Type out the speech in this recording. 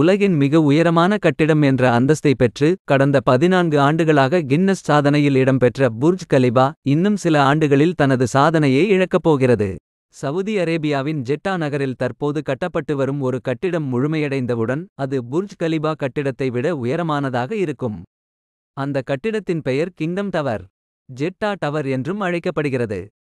உலகின் மிக உயரமான கட்டிடம் என்ற அந்தஸ்தை பெற்று கடந்த பதினான்கு ஆண்டுகளாக கின்னஸ் சாதனையில் இடம்பெற்ற புர்ஜ் கலிபா இன்னும் சில ஆண்டுகளில் தனது சாதனையை இழக்கப் போகிறது சவுதி அரேபியாவின் ஜெட்டா நகரில் தற்போது கட்டப்பட்டு வரும் ஒரு கட்டிடம் முழுமையடைந்தவுடன் அது புர்ஜ் கலிபா கட்டிடத்தை விட உயரமானதாக இருக்கும் அந்த கட்டிடத்தின் பெயர் கிங்டம் டவர் ஜெட்டா டவர் என்றும் அழைக்கப்படுகிறது